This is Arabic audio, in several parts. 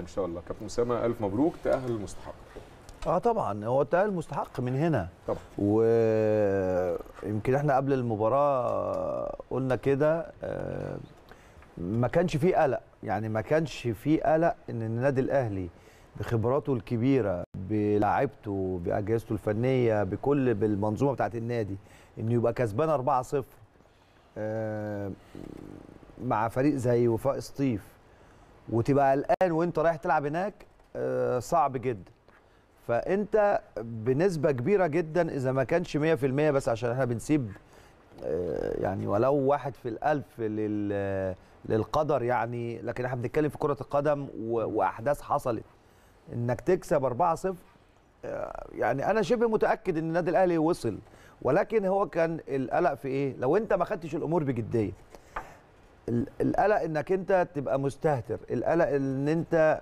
ان شاء الله كابتن اسامه الف مبروك تاهل المستحق اه طبعا هو التاهل مستحق من هنا طبعا ويمكن احنا قبل المباراه قلنا كده آه، ما كانش في قلق يعني ما كانش في قلق ان النادي الاهلي بخبراته الكبيره بلاعبته باجهزته الفنيه بكل بالمنظومه بتاعت النادي انه يبقى كسبان 4-0 آه، مع فريق زي وفاء سطيف وتبقى قلقان وانت رايح تلعب هناك آه، صعب جدا فانت بنسبه كبيره جدا اذا ما كانش 100% بس عشان احنا بنسيب آه، يعني ولو واحد في الالف للقدر يعني لكن احنا بنتكلم في كره القدم واحداث حصلت انك تكسب 4-0 آه، يعني انا شبه متاكد ان النادي الاهلي وصل ولكن هو كان القلق في ايه لو انت ما خدتش الامور بجديه القلق انك انت تبقى مستهتر القلق ان انت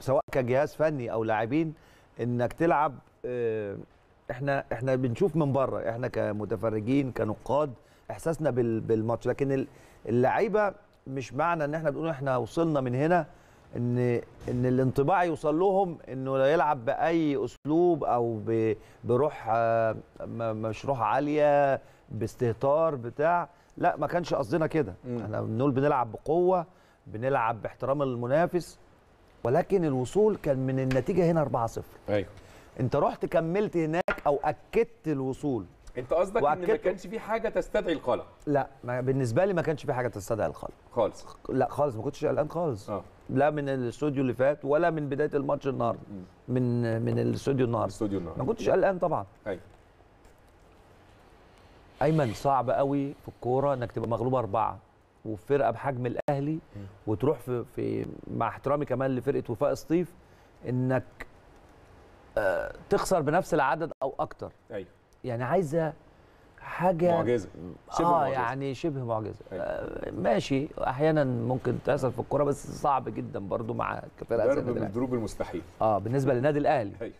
سواء كجهاز فني او لاعبين انك تلعب احنا احنا بنشوف من بره احنا كمتفرجين كنقاد احساسنا بالماتش لكن اللعيبه مش معنى ان احنا بنقول احنا وصلنا من هنا ان ان الانطباع يوصل لهم انه لا يلعب باي اسلوب او بروح مش روح عاليه باستهتار بتاع لا ما كانش قصدنا كده احنا بنقول بنلعب بقوه بنلعب باحترام المنافس ولكن الوصول كان من النتيجه هنا 4-0 ايوه انت رحت كملت هناك او اكدت الوصول انت قصدك ان ما كانش في حاجه تستدعي القلق لا ما بالنسبه لي ما كانش في حاجه تستدعي القلق خالص لا خالص ما كنتش قلقان خالص آه. لا من الاستوديو اللي فات ولا من بدايه الماتش النهارده من من الاستوديو النهارده الاستوديو النهارده ما كنتش قلقان طبعا ايوه ايمن صعب قوي في الكوره انك تبقى مغلوب اربعه وفرقه بحجم الاهلي وتروح في, في مع احترامي كمان لفرقه وفاء سطيف انك آه تخسر بنفس العدد او اكتر ايوه يعني عايزه حاجه معجزه شبه اه معجزة. يعني شبه معجزه أيوه. آه ماشي احيانا ممكن تحصل في الكوره بس صعب جدا برضو مع فرقه زي الاهلي بالدروب المستحيل اه بالنسبه للنادي الاهلي أيوة.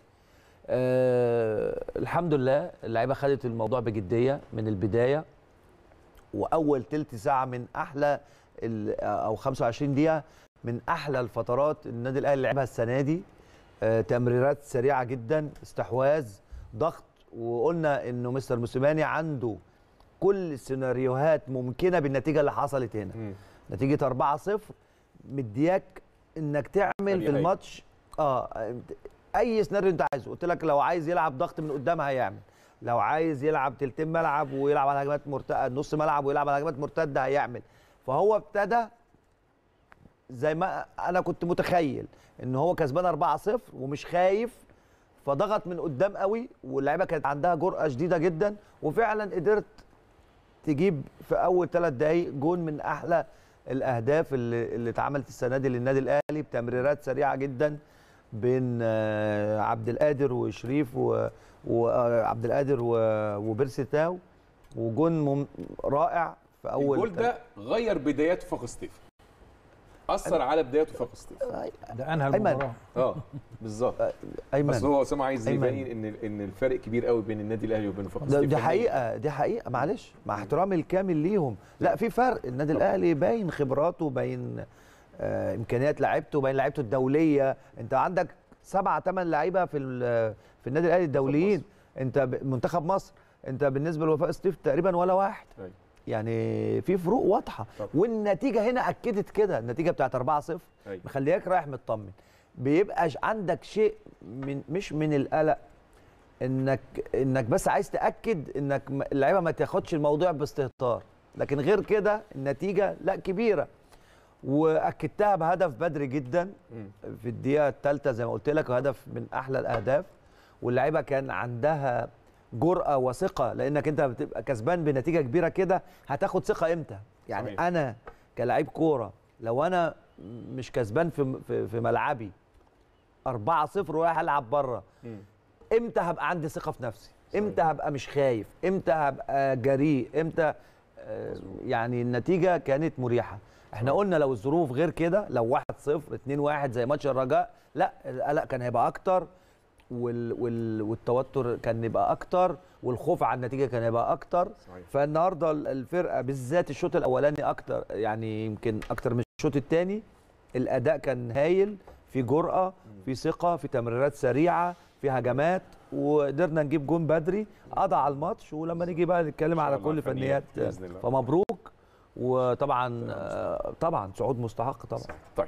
أه الحمد لله اللعيبه خدت الموضوع بجديه من البدايه واول تلت ساعه من احلى آه، او 25 دقيقه من احلى الفترات النادي الاهلي لعبها السنه دي أه تمريرات سريعه جدا استحواذ ضغط وقلنا انه مستر موسيماني عنده كل السيناريوهات ممكنه بالنتيجه اللي حصلت هنا م. نتيجه 4-0 مدياك انك تعمل في الماتش اه اي سيناريو انت عايزه قلت لك لو عايز يلعب ضغط من قدام هيعمل لو عايز يلعب تلتين ملعب ويلعب على هجمات مرتده نص ملعب ويلعب على هجمات مرتده هيعمل فهو ابتدى زي ما انا كنت متخيل ان هو كسبان 4-0 ومش خايف فضغط من قدام قوي واللعيبه كانت عندها جرأه شديده جدا وفعلا قدرت تجيب في اول ثلاث دقائق جون من احلى الاهداف اللي, اللي اتعملت السنه دي للنادي الاهلي بتمريرات سريعه جدا بين آه، عبد القادر وشريف وعبد آه، القادر تاو وجون رائع في اول الجول ده غير بدايات فخ ستيفن اثر على بدايته فخ ستيفن آه، ده انهى المباراه اه بالظبط ايمن بس هو اسامه عايز يبين ان ان الفرق كبير قوي بين النادي الاهلي وبين فخ ستيفن دي حقيقه دي حقيقه معلش مع احترامي الكامل ليهم لا في فرق النادي الاهلي باين خبراته باين آه، امكانيات لعيبته وبين لعيبته الدوليه انت عندك سبعة ثمان لعيبه في في النادي الاهلي الدوليين انت منتخب مصر انت بالنسبه لوفاء ستيف تقريبا ولا واحد أيوة. يعني في فروق واضحه والنتيجه هنا اكدت كده النتيجه بتاعت 4-0 أيوة. مخلياك رايح مطمن بيبقى عندك شيء من مش من القلق انك انك بس عايز تاكد انك اللعيبه ما تاخدش الموضوع باستهتار لكن غير كده النتيجه لا كبيره واكدتها بهدف بدري جدا في الدقيقه الثالثه زي ما قلت لك هدف من احلى الاهداف واللعيبه كان عندها جرأه وثقه لانك انت بتبقى كسبان بنتيجه كبيره كده هتاخد ثقه امتى؟ يعني صحيح. انا كلاعب كوره لو انا مش كسبان في في ملعبي 4 0 ورايح العب بره امتى هبقى عندي ثقه في نفسي؟ صحيح. امتى هبقى مش خايف؟ امتى هبقى جريء؟ امتى آه، يعني النتيجه كانت مريحه احنا قلنا لو الظروف غير كده لو 1-0 2-1 زي ماتش الرجاء لا القلق كان هيبقى اكتر وال وال والتوتر كان يبقى اكتر والخوف على النتيجه كان يبقى اكتر صحيح. فالنهارده الفرقه بالذات الشوط الاولاني اكتر يعني يمكن اكتر من الشوط الثاني الاداء كان هايل في جرأه في ثقه في تمريرات سريعه في هجمات وقدرنا نجيب جون بدري قضى على الماتش ولما نيجي بقى نتكلم على كل فنيات فمبروك وطبعا آه، طبعا صعود مستحق طبعا طيب